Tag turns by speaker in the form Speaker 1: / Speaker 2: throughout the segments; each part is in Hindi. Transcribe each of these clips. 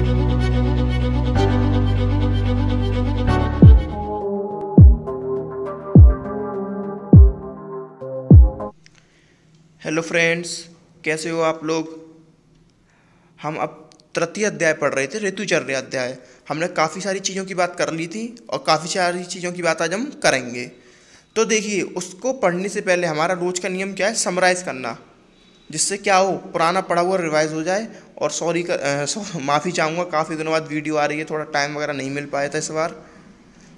Speaker 1: हेलो फ्रेंड्स कैसे हो आप लोग हम अब तृतीय अध्याय पढ़ रहे थे ऋतुचर्य अध्याय हमने काफ़ी सारी चीज़ों की बात कर ली थी और काफ़ी सारी चीज़ों की बात आज हम करेंगे तो देखिए उसको पढ़ने से पहले हमारा रोज़ का नियम क्या है समराइज़ करना जिससे क्या हो पुराना पड़ा हुआ रिवाइज़ हो जाए और सॉरी माफ़ी चाहूँगा काफ़ी दिनों बाद वीडियो आ रही है थोड़ा टाइम वगैरह नहीं मिल पाया था इस बार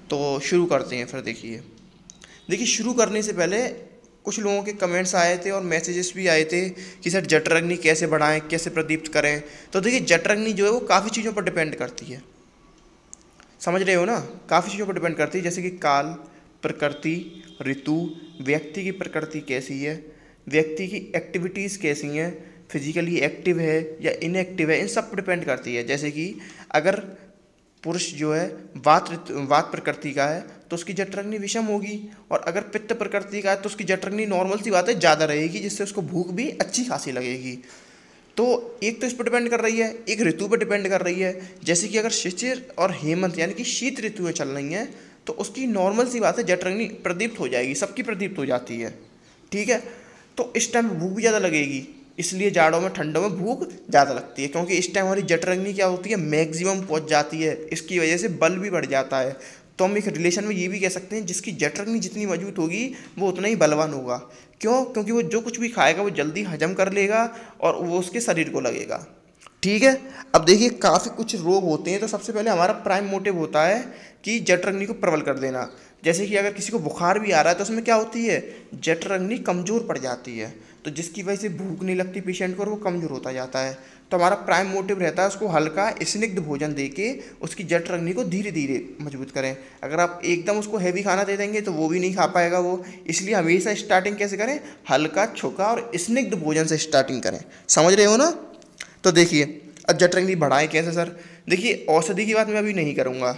Speaker 1: तो शुरू करते हैं फिर देखिए देखिए शुरू करने से पहले कुछ लोगों के कमेंट्स आए थे और मैसेजेस भी आए थे कि सर जटरग्नि कैसे बढ़ाएं कैसे प्रदीप्त करें तो देखिए जटरग्नि जो है वो काफ़ी चीज़ों पर डिपेंड करती है समझ रहे हो ना काफ़ी चीज़ों पर डिपेंड करती है जैसे कि काल प्रकृति ऋतु व्यक्ति की प्रकृति कैसी है व्यक्ति की एक्टिविटीज़ कैसी हैं फिजिकली एक्टिव है या इनएक्टिव है इन सब पर डिपेंड करती है जैसे कि अगर पुरुष जो है वात वात प्रकृति का है तो उसकी जटरग्नि विषम होगी और अगर पित्त प्रकृति का है तो उसकी जटरग्नि नॉर्मल सी बात है ज़्यादा रहेगी जिससे उसको भूख भी अच्छी खासी लगेगी तो एक तो इस पर डिपेंड कर रही है एक ऋतु पर डिपेंड कर रही है जैसे कि अगर शिशिर और हेमंत यानी कि शीत ऋतुएँ चल रही हैं तो उसकी नॉर्मल सी बात है जटरग्नि प्रदीप्त हो जाएगी सबकी प्रदीप्त हो जाती है ठीक है तो इस टाइम भूख ज़्यादा लगेगी इसलिए जाड़ों में ठंडों में भूख ज़्यादा लगती है क्योंकि इस टाइम हमारी जटरंगनी क्या होती है मैक्सिमम पहुँच जाती है इसकी वजह से बल भी बढ़ जाता है तो हम एक रिलेशन में ये भी कह सकते हैं जिसकी जटरंगनी जितनी मजबूत होगी वो उतना ही बलवान होगा क्यों क्योंकि वो जो कुछ भी खाएगा वो जल्दी हजम कर लेगा और वो उसके शरीर को लगेगा ठीक है अब देखिए काफ़ी कुछ रोग होते हैं तो सबसे पहले हमारा प्राइम मोटिव होता है कि जटरंगनी को प्रबल कर देना जैसे कि अगर किसी को बुखार भी आ रहा है तो उसमें क्या होती है जठरंगनी कमज़ोर पड़ जाती है तो जिसकी वजह से भूख नहीं लगती पेशेंट को और वो कमज़ोर होता जाता है तो हमारा प्राइम मोटिव रहता है उसको हल्का स्निग्ध भोजन दे के उसकी जठरंगनी को धीरे धीरे मजबूत करें अगर आप एकदम उसको हैवी खाना दे देंगे तो वो भी नहीं खा पाएगा वो इसलिए हमेशा स्टार्टिंग कैसे करें हल्का छोका और स्निग्ध भोजन से स्टार्टिंग करें समझ रहे हो ना तो देखिए अब जठरंगनी बढ़ाएं कैसे सर देखिए औषधि की बात मैं अभी नहीं करूँगा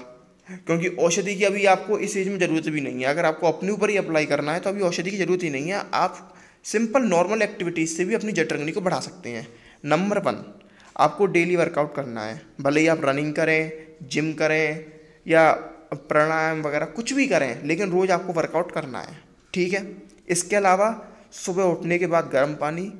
Speaker 1: क्योंकि औषधि की अभी आपको इस एज में ज़रूरत भी नहीं है अगर आपको अपने ऊपर ही अप्लाई करना है तो अभी औषधि की ज़रूरत ही नहीं है आप सिंपल नॉर्मल एक्टिविटीज़ से भी अपनी जटरंगनी को बढ़ा सकते हैं नंबर वन आपको डेली वर्कआउट करना है भले ही आप रनिंग करें जिम करें या प्राणायाम वगैरह कुछ भी करें लेकिन रोज़ आपको वर्कआउट करना है ठीक है इसके अलावा सुबह उठने के बाद गर्म पानी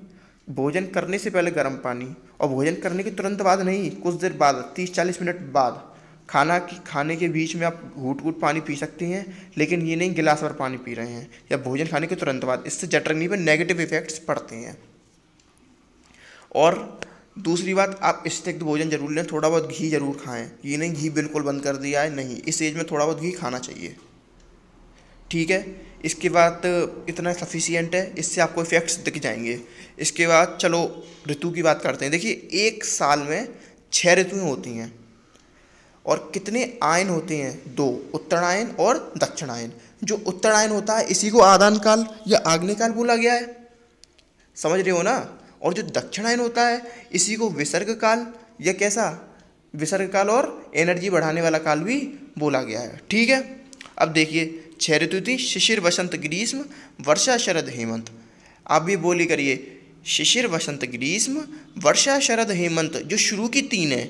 Speaker 1: भोजन करने से पहले गर्म पानी और भोजन करने के तुरंत बाद नहीं कुछ देर बाद तीस चालीस मिनट बाद खाना की खाने के बीच में आप घूट घूट पानी पी सकते हैं लेकिन ये नहीं गिलास भर पानी पी रहे हैं या भोजन खाने के तुरंत बाद इससे जटरनी पर नेगेटिव इफेक्ट्स पड़ते हैं और दूसरी बात आप स्निग्ध भोजन जरूर लें थोड़ा बहुत घी जरूर खाएं ये नहीं घी बिल्कुल बंद कर दिया है नहीं इस एज में थोड़ा बहुत घी खाना चाहिए ठीक है इसके बाद इतना सफिशियंट है इससे आपको इफेक्ट्स दिख जाएंगे इसके बाद चलो ऋतु की बात करते हैं देखिए एक साल में छः ऋतुएँ होती हैं और कितने आयन होते हैं दो उत्तरायण और दक्षिणायन जो उत्तरायण होता है इसी को आदान काल या आग्निकाल बोला गया है समझ रहे हो ना और जो दक्षिणायन होता है इसी को विसर्ग काल या कैसा विसर्ग काल और एनर्जी बढ़ाने वाला काल भी बोला गया है ठीक है अब देखिए छह ऋतु थी शिशिर वसंत ग्रीष्म वर्षा शरद हेमंत आप भी बोली करिए शिशिर वसंत ग्रीष्म वर्षा शरद हेमंत जो शुरू की तीन है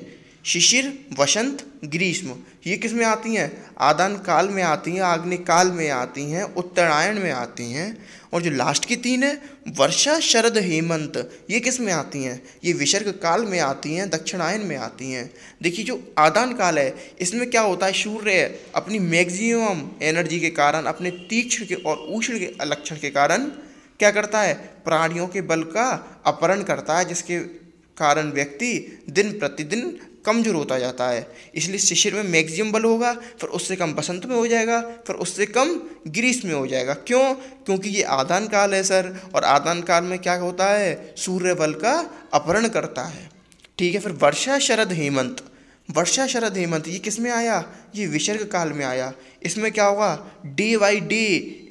Speaker 1: शिशिर वसंत ग्रीष्म ये किस में आती हैं आदान काल में आती हैं आग्नि काल में आती हैं उत्तरायण में आती हैं और जो लास्ट की तीन है वर्षा शरद हेमंत ये किस में आती हैं ये विसर्ग काल में आती हैं दक्षिणायन में आती हैं देखिए जो आदान काल है इसमें क्या होता है सूर्य अपनी मैक्सिमम एनर्जी के कारण अपने तीक्ष्ण के और उष्ण के लक्षण के कारण क्या करता है प्राणियों के बल का अपहरण करता है जिसके कारण व्यक्ति दिन प्रतिदिन कमज़ोर होता जाता है इसलिए शिशिर में मैक्सिमम बल होगा फिर उससे कम बसंत में हो जाएगा फिर उससे कम ग्रीस में हो जाएगा क्यों क्योंकि ये आदान काल है सर और आदान काल में क्या होता है सूर्य बल का अपहरण करता है ठीक है फिर वर्षा शरद हेमंत वर्षा शरद हेमंत ये किस में आया ये विसर्ग काल में आया इसमें क्या होगा day by day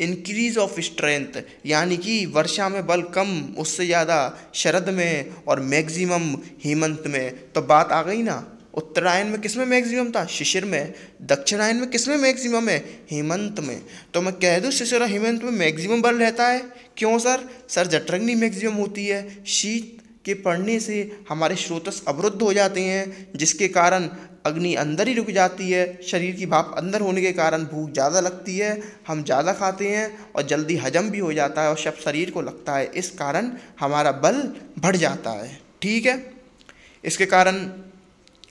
Speaker 1: increase of strength यानी कि वर्षा में बल कम उससे ज़्यादा शरद में और मैक्सिमम हेमंत में तो बात आ गई ना उत्तरायण में किस में मैक्सिमम था शिशिर में दक्षिणायन में किस में मैक्सिमम है हेमंत में तो मैं कह दूँ शिशिर और हेमंत में मैक्सिमम बल रहता है क्यों सर सर जटरंगनी मैक्सिमम होती है शीत के पढ़ने से हमारे स्रोतस अवरुद्ध हो जाते हैं जिसके कारण अग्नि अंदर ही रुक जाती है शरीर की भाप अंदर होने के कारण भूख ज़्यादा लगती है हम ज़्यादा खाते हैं और जल्दी हजम भी हो जाता है और शब शरीर को लगता है इस कारण हमारा बल बढ़ जाता है ठीक है इसके कारण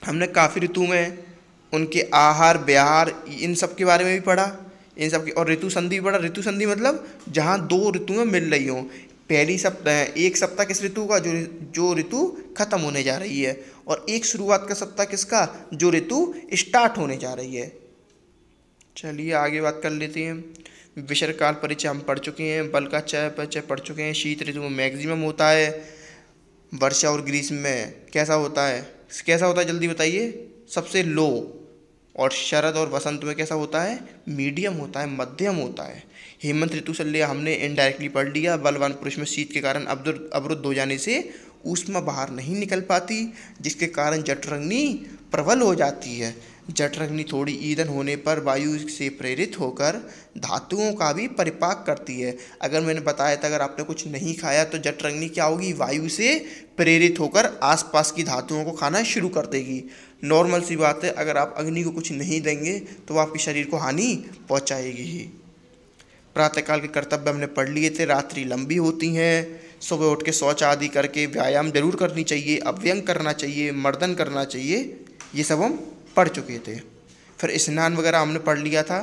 Speaker 1: हमने काफ़ी ऋतु में उनके आहार व्यवहार इन सब के बारे में भी पढ़ा इन सब की और ऋतु संधि पढ़ा ऋतु संधि मतलब जहाँ दो ऋतुएँ मिल रही हों पहली सप्ताह एक सप्ताह किस ऋतु का जो जो ऋतु खत्म होने जा रही है और एक शुरुआत का सप्ताह किसका जो ऋतु स्टार्ट होने जा रही है चलिए आगे बात कर लेते हैं विशर काल परिचय हम पढ़ चुके हैं बल का चय परिचय पढ़ चुके हैं शीत ऋतु में मैक्सिमम होता है वर्षा और ग्रीष्म में कैसा होता है कैसा होता है जल्दी बताइए सबसे लो और शरद और वसंत में कैसा होता है मीडियम होता है मध्यम होता है हेमंत ऋतुशल्य हमने इनडायरेक्टली पढ़ लिया बलवान पुरुष में शीत के कारण अवरुद्ध हो जाने से उसमें बाहर नहीं निकल पाती जिसके कारण जटरंगनी प्रबल हो जाती है जटरंगनी थोड़ी ईंधन होने पर वायु से प्रेरित होकर धातुओं का भी परिपाक करती है अगर मैंने बताया था अगर आपने कुछ नहीं खाया तो जटरंगनी क्या होगी वायु से प्रेरित होकर आसपास की धातुओं को खाना शुरू कर देगी नॉर्मल सी बात है अगर आप अग्नि को कुछ नहीं देंगे तो आपके शरीर को हानि पहुँचाएगी ही प्रातःकाल के कर्तव्य हमने पढ़ लिए थे रात्रि लंबी होती हैं सुबह उठ के शौच आदि करके व्यायाम जरूर करनी चाहिए अव्यंग करना चाहिए मर्दन करना चाहिए ये सब हम पढ़ चुके थे फिर स्नान वगैरह हमने पढ़ लिया था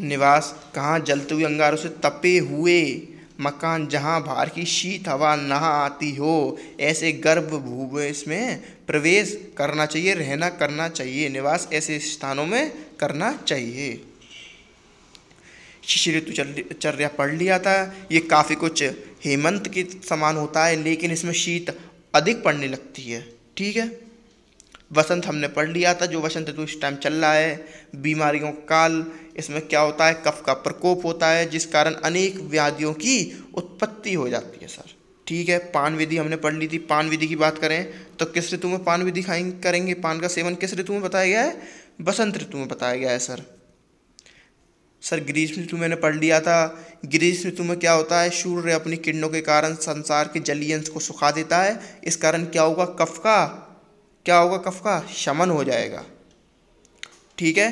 Speaker 1: निवास कहाँ जलते हुए अंगारों से तपे हुए मकान जहाँ बाहर की शीत हवा नहा आती हो ऐसे गर्भ भूवेश इसमें प्रवेश करना चाहिए रहना करना चाहिए निवास ऐसे स्थानों में करना चाहिए शिशिर ऋतु चर्या पढ़ लिया था ये काफ़ी कुछ हेमंत के समान होता है लेकिन इसमें शीत अधिक पड़ने लगती है ठीक है वसंत हमने पढ़ लिया था जो वसंत ऋतु इस टाइम चल रहा है बीमारियों का काल इसमें क्या होता है कफ का प्रकोप होता है जिस कारण अनेक व्याधियों की उत्पत्ति हो जाती है सर ठीक है पान विधि हमने पढ़ ली थी पान विधि की बात करें तो किस ऋतु में पान विधि खाएंगे करेंगे पान का सेवन किस ऋतु में बताया गया है बसंत ऋतु में बताया गया है सर सर ग्रीष्म ऋतु मैंने पढ़ लिया था ग्रीष्म ऋतु में क्या होता है सूर्य अपनी किरणों के कारण संसार के जलीय अंश को सुखा देता है इस कारण क्या होगा कफ का क्या होगा कफ का शमन हो जाएगा ठीक है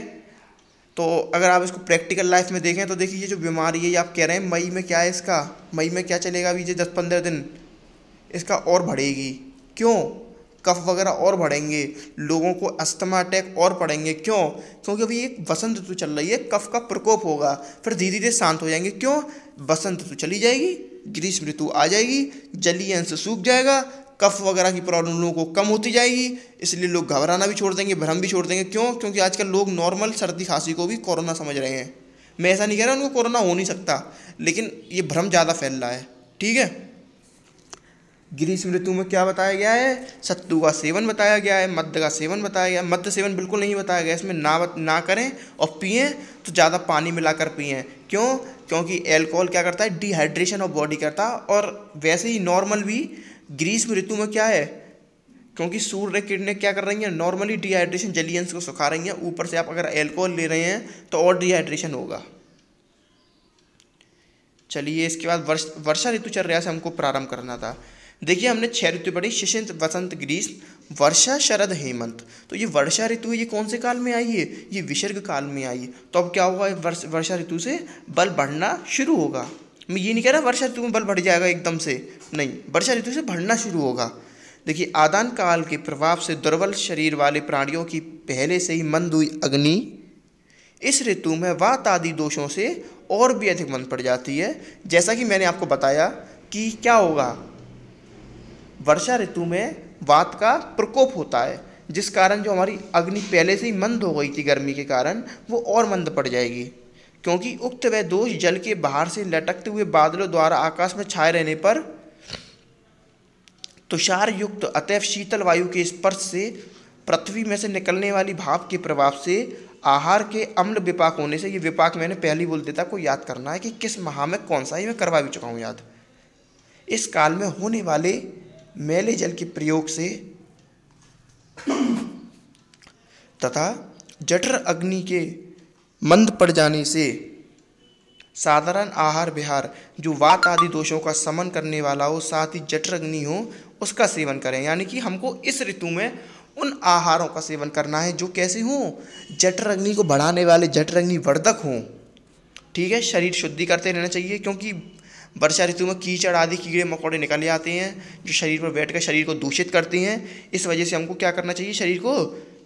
Speaker 1: तो अगर आप इसको प्रैक्टिकल लाइफ में देखें तो देखिए ये जो बीमारी है ये आप कह रहे हैं मई में क्या है इसका मई में क्या चलेगा अभी ये दस पंद्रह दिन इसका और बढ़ेगी क्यों कफ वगैरह और बढ़ेंगे लोगों को अस्थमा अटैक और पड़ेंगे क्यों क्योंकि अभी एक वसंत ऋतु चल रही है कफ का प्रकोप होगा फिर धीरे धीरे शांत हो जाएंगे क्यों वसंत ऋतु चली जाएगी ग्रीष्म ऋतु आ जाएगी जलीय अंश सूख जाएगा कफ वगैरह की प्रॉब्लम लोगों को कम होती जाएगी इसलिए लोग घबराना भी छोड़ देंगे भ्रम भी छोड़ देंगे क्यों क्योंकि आजकल लोग नॉर्मल सर्दी खांसी को भी कोरोना समझ रहे हैं मैं ऐसा नहीं कह रहा उनको कोरोना हो नहीं सकता लेकिन ये भ्रम ज़्यादा फैल रहा है ठीक है ग्रीष्म ऋतु में क्या बताया गया है सत्तू का सेवन बताया गया है मद्य का सेवन बताया गया मद्य सेवन बिल्कुल नहीं बताया गया इसमें ना ना करें और पिए तो ज़्यादा पानी मिलाकर पिए क्यों क्योंकि एल्कोहल क्या करता है डिहाइड्रेशन ऑफ बॉडी करता है और वैसे ही नॉर्मल भी ग्रीष्म ऋतु में क्या है क्योंकि सूर्य किरणें क्या कर रही हैं नॉर्मली डिहाइड्रेशन जलियंस को सुखा रही हैं ऊपर से आप अगर एल्कोहल ले रहे हैं तो और डिहाइड्रेशन होगा चलिए इसके बाद वर्ष वर्षा ऋतु चल रहा से हमको प्रारंभ करना था देखिए हमने छह ऋतु पढ़ी शिशंत वसंत ग्रीष्म वर्षा शरद हेमंत तो ये वर्षा ऋतु ये कौन से काल में आई है ये विसर्ग काल में आई है तो अब क्या होगा वर्षा ऋतु से बल बढ़ना शुरू होगा मैं ये नहीं कह रहा वर्षा ऋतु में बल बढ़ जाएगा एकदम से नहीं वर्षा ऋतु से बढ़ना शुरू होगा देखिए आदान काल के प्रभाव से दुर्बल शरीर वाले प्राणियों की पहले से ही मंद हुई अग्नि इस ऋतु में वात आदि दोषों से और भी अधिक मंद पड़ जाती है जैसा कि मैंने आपको बताया कि क्या होगा वर्षा ऋतु में वात का प्रकोप होता है जिस कारण जो हमारी अग्नि पहले से ही मंद हो गई थी गर्मी के कारण वो और मंद पड़ जाएगी क्योंकि उक्त वह दोष जल के बाहर से लटकते हुए बादलों द्वारा आकाश में छाए रहने पर तुषार युक्त अतएव शीतल वायु के स्पर्श से पृथ्वी में से निकलने वाली भाप के प्रभाव से आहार के अम्ल विपाक होने से ये विपाक मैंने पहले बोल देता को याद करना है कि किस माह में कौन सा ये मैं करवा भी चुका हूँ याद इस काल में होने वाले मैले जल के प्रयोग से तथा जठर अग्नि के मंद पड़ जाने से साधारण आहार विहार जो वात आदि दोषों का समन करने वाला हो साथ ही जठर अग्नि हो उसका सेवन करें यानी कि हमको इस ऋतु में उन आहारों का सेवन करना है जो कैसे हों जठर अग्नि को बढ़ाने वाले जठर अग्नि वर्धक हों ठीक है शरीर शुद्धि करते रहना चाहिए क्योंकि वर्षा ऋतु में कीचड़ आदि कीड़े मकोड़े निकल आते हैं जो शरीर पर बैठ कर शरीर को दूषित करते हैं इस वजह से हमको क्या करना चाहिए शरीर को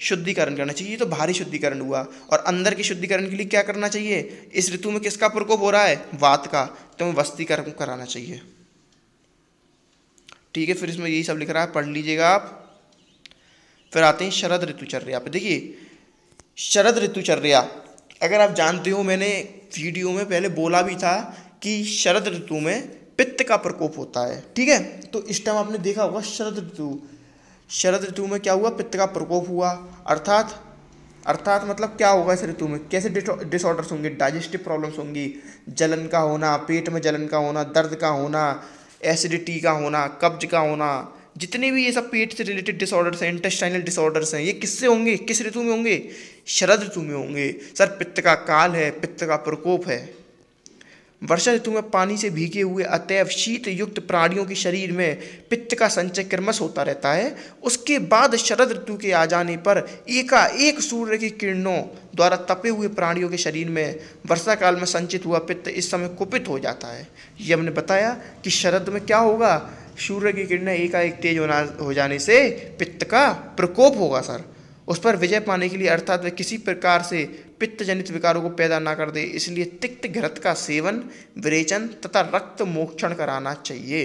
Speaker 1: शुद्धिकरण करना चाहिए तो भारी शुद्धिकरण हुआ और अंदर के शुद्धिकरण के लिए क्या करना चाहिए इस ऋतु में किसका प्रकोप हो रहा है वात का तो हमें वस्तीकरण कराना चाहिए ठीक है फिर इसमें यही सब लिख रहा है पढ़ लीजिएगा आप फिर आते हैं शरद ऋतुचर्या पे देखिए शरद ऋतुचर्या अगर आप जानते हो मैंने वीडियो में पहले बोला भी था कि शरद ऋतु में पित्त का प्रकोप होता है ठीक है तो इस टाइम आपने देखा होगा शरद ऋतु शरद ऋतु में क्या हुआ पित्त का प्रकोप हुआ अर्थात अर्थात मतलब क्या होगा इस ऋतु में कैसे डिसऑर्डर्स होंगे डाइजेस्टिव प्रॉब्लम्स होंगी जलन का होना पेट में जलन का होना दर्द का होना एसिडिटी का होना कब्ज का होना जितने भी ये सब पेट से रिलेटेड डिसऑर्डर्स हैं इंटेस्टाइनल डिसऑर्डर्स हैं ये किससे होंगे किस ऋतु में होंगे शरद ऋतु में होंगे सर पित्त का काल है पित्त का प्रकोप है वर्षा ऋतु में पानी से भीगे हुए अतएव शीत युक्त प्राणियों के शरीर में पित्त का संचय क्रमश होता रहता है उसके बाद शरद ऋतु के आ जाने पर एकाएक सूर्य की किरणों द्वारा तपे हुए प्राणियों के शरीर में वर्षा काल में संचित हुआ पित्त इस समय कुपित हो जाता है ये हमने बताया कि शरद में क्या होगा सूर्य की किरणें एकाएक तेज होना हो जाने से पित्त का प्रकोप होगा सर उस पर विजय पाने के लिए अर्थात वह किसी प्रकार से पित्त जनित विकारों को पैदा ना कर दे इसलिए तिक्त घृत का सेवन विरेचन तथा रक्त मोक्षण कराना चाहिए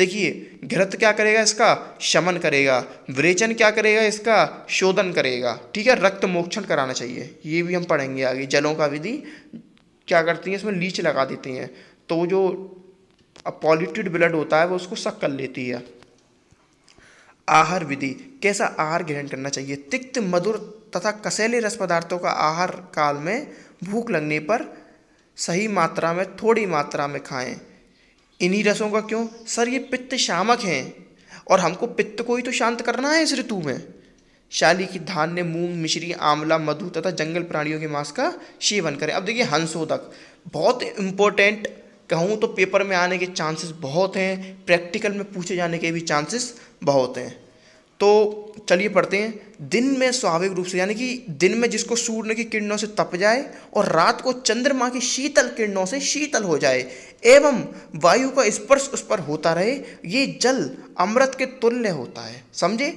Speaker 1: देखिए घृत क्या करेगा इसका शमन करेगा विरेचन क्या करेगा इसका शोधन करेगा ठीक है रक्त मोक्षण कराना चाहिए ये भी हम पढ़ेंगे आगे जलों का विधि क्या करती है इसमें लीच लगा देती हैं तो जो पॉल्यूटेड ब्लड होता है वो उसको सक कर लेती है आहार विधि कैसा आहार ग्रहण करना चाहिए तिक्त मधुर तथा कसैली रस पदार्थों का आहार काल में भूख लगने पर सही मात्रा में थोड़ी मात्रा में खाएं इन्हीं रसों का क्यों सर ये पित्त शामक हैं और हमको पित्त को ही तो शांत करना है इस ऋतु में शाली की धान्य मूंग मिश्री आंवला मधु तथा जंगल प्राणियों के मांस का सेवन करें अब देखिए हंसोदक बहुत इम्पोर्टेंट कहूँ तो पेपर में आने के चांसेस बहुत हैं प्रैक्टिकल में पूछे जाने के भी चांसेस बहुत हैं तो चलिए पढ़ते हैं दिन में स्वाभाविक रूप से यानी कि दिन में जिसको सूर्य की किरणों से तप जाए और रात को चंद्रमा की शीतल किरणों से शीतल हो जाए एवं वायु का स्पर्श उस पर होता रहे ये जल अमृत के तुल्य होता है समझे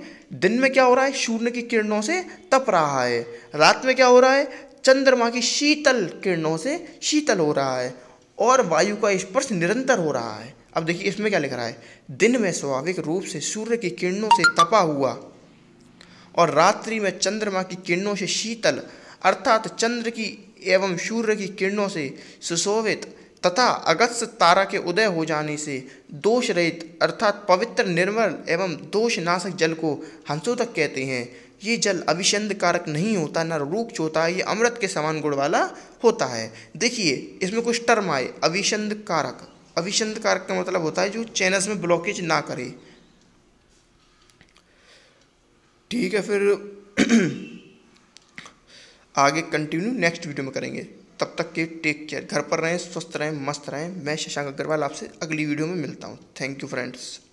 Speaker 1: दिन में क्या हो रहा है सूर्य की किरणों से तप रहा है रात में क्या हो रहा है चंद्रमा की शीतल किरणों से शीतल हो रहा है और वायु का स्पर्श निरंतर हो रहा है अब देखिए इसमें क्या लिख रहा है दिन में स्वाभाविक रूप से सूर्य की किरणों से तपा हुआ और रात्रि में चंद्रमा की किरणों से शीतल अर्थात चंद्र की एवं सूर्य की किरणों से सुशोभित तथा अगस्त तारा के उदय हो जाने से दोष रहित अर्थात पवित्र निर्मल एवं दोष नाशक जल को हंसों तक कहते हैं ये जल अभिशंद कारक नहीं होता ना रूक्ष होता है ये अमृत के समान गुण वाला होता है देखिए इसमें कुछ टर्म आए अभिशंद कारक अभिसंध कारक का मतलब होता है जो चैनल्स में ब्लॉकेज ना करे ठीक है फिर आगे कंटिन्यू नेक्स्ट वीडियो में करेंगे तब तक के टेक केयर घर पर रहें स्वस्थ रहें मस्त रहें मैं शशांक अग्रवाल आपसे अगली वीडियो में मिलता हूँ थैंक यू फ्रेंड्स